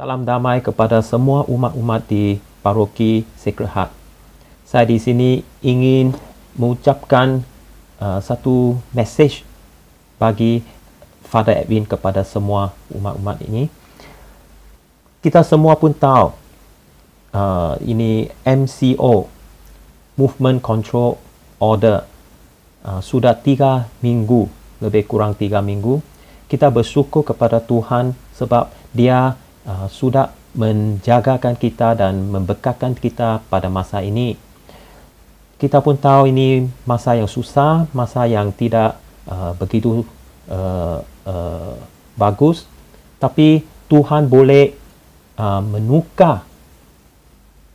Salam damai kepada semua umat-umat di paroki Sacred Heart. Saya di sini ingin mengucapkan uh, satu message bagi Father Edwin kepada semua umat-umat ini. Kita semua pun tahu uh, ini MCO, Movement Control Order, uh, sudah tiga minggu, lebih kurang tiga minggu. Kita bersyukur kepada Tuhan sebab dia uh, sudah menjagakan kita dan membekalkan kita pada masa ini. Kita pun tahu ini masa yang susah, masa yang tidak uh, begitu uh, uh, bagus. Tapi Tuhan boleh uh, menukar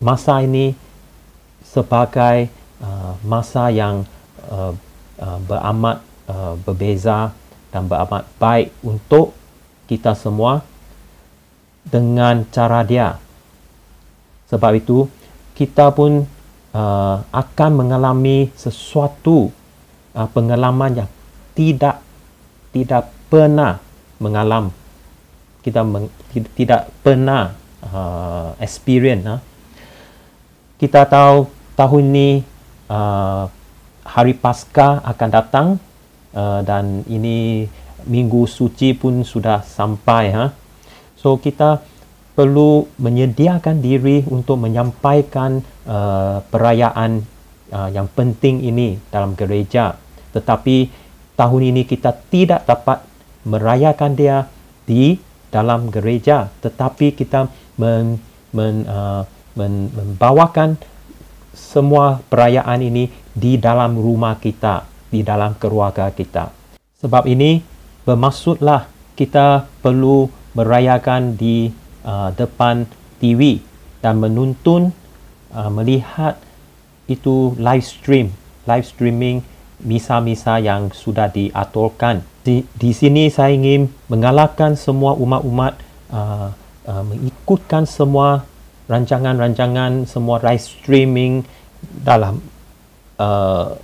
masa ini sebagai uh, masa yang uh, uh, beramat uh, berbeza dan beramat baik untuk kita semua dengan cara dia. Sebab itu, kita pun uh, akan mengalami sesuatu uh, pengalaman yang tidak tidak pernah mengalami Kita meng, tidak pernah uh, experience. Uh. Kita tahu tahun ini uh, hari Pasca akan datang uh, dan ini Minggu Suci pun sudah sampai. Uh. So kita perlu menyediakan diri untuk menyampaikan uh, perayaan uh, yang penting ini dalam gereja. Tetapi tahun ini kita tidak dapat merayakan dia di dalam gereja, tetapi kita men, men, uh, men, membawakan semua perayaan ini di dalam rumah kita, di dalam keluarga kita. Sebab ini bermaksudlah kita perlu merayakan di uh, depan TV dan menuntun uh, melihat itu live stream live streaming misa-misa yang sudah diaturkan di, di sini saya ingin mengalahkan semua umat-umat uh, uh, mengikutkan semua rancangan-rancangan semua live streaming dalam uh,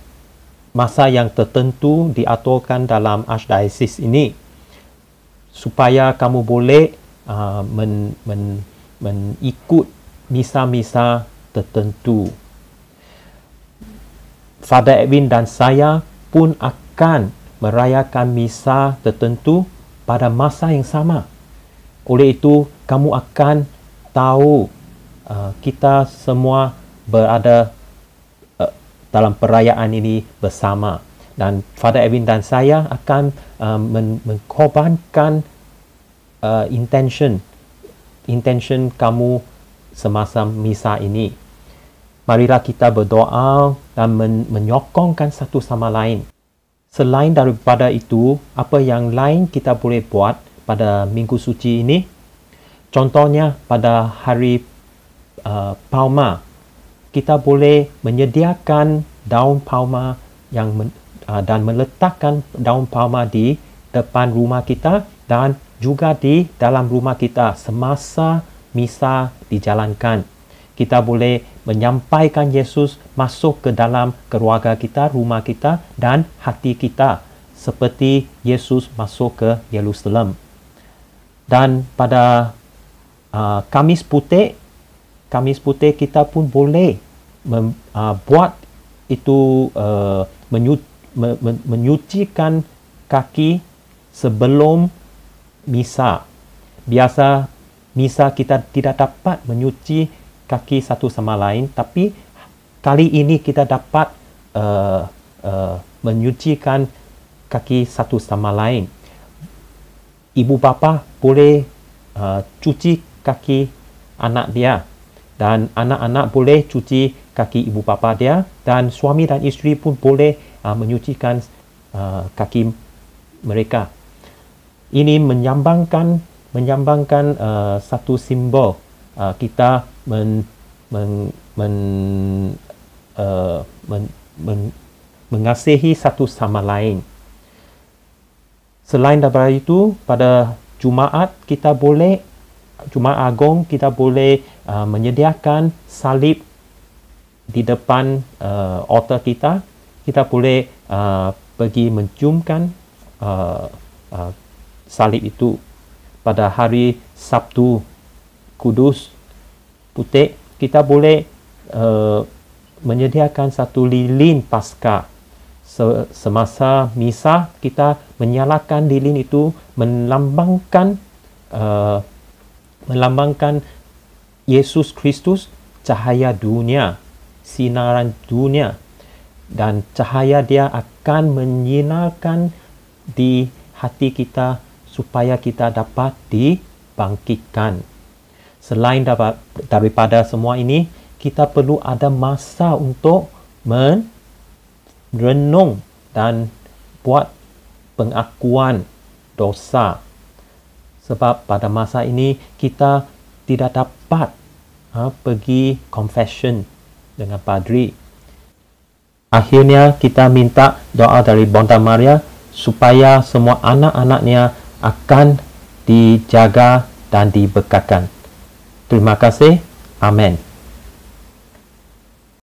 masa yang tertentu diaturkan dalam Archdiocese ini supaya kamu boleh uh, men, men, men, ikut misa-misa tertentu. Father Edwin dan saya pun akan merayakan misa tertentu pada masa yang sama. Oleh itu, kamu akan tahu uh, kita semua berada uh, dalam perayaan ini bersama dan Father Edwin dan saya akan uh, men- mengkorbankan uh, intention intention kamu semasa misa ini. Marilah kita berdoa dan men- menyokongkan satu sama lain. Selain daripada itu, apa yang lain kita boleh buat pada minggu suci ini? Contohnya pada hari uh, palma, kita boleh menyediakan daun palma yang men- Ah, dan meletakkan daun palma di depan rumah kita dan juga di dalam rumah kita semasa misa dijalankan. Kita boleh menyampaikan Yesus masuk ke dalam keluarga kita, rumah kita dan hati kita seperti Yesus masuk ke Yerusalem. Dan pada uh, Kamis Putih, Kamis Putih kita pun boleh membuat ah, uh, itu uh, menyut, menyucikan kaki sebelum misa. Biasa misa kita tidak dapat menyuci kaki satu sama lain tapi kali ini kita dapat uh, uh, menyucikan kaki satu sama lain. Ibu bapa boleh uh, cuci kaki anak dia dan anak-anak boleh cuci kaki ibu bapa dia dan suami dan isteri pun boleh uh, menyucikan uh, kaki mereka. Ini menyambangkan menyambangkan uh, satu simbol uh, kita men men men, uh, men men mengasihi satu sama lain. Selain daripada itu, pada Jumaat kita boleh Jumaat Agong kita boleh uh, menyediakan salib di depan uh, altar kita kita boleh uh, pergi menciumkan uh, uh, salib itu pada hari Sabtu Kudus putih kita boleh uh, menyediakan satu lilin pasca semasa misa kita menyalakan lilin itu melambangkan uh, melambangkan Yesus Kristus cahaya dunia sinaran dunia dan cahaya dia akan menyinarkan di hati kita supaya kita dapat dibangkitkan. Selain daripada semua ini, kita perlu ada masa untuk merenung dan buat pengakuan dosa. Sebab pada masa ini kita tidak dapat ha, pergi confession dengan padri. Akhirnya kita minta doa dari Bonda Maria supaya semua anak-anaknya akan dijaga dan dibekalkan. Terima kasih. Amin.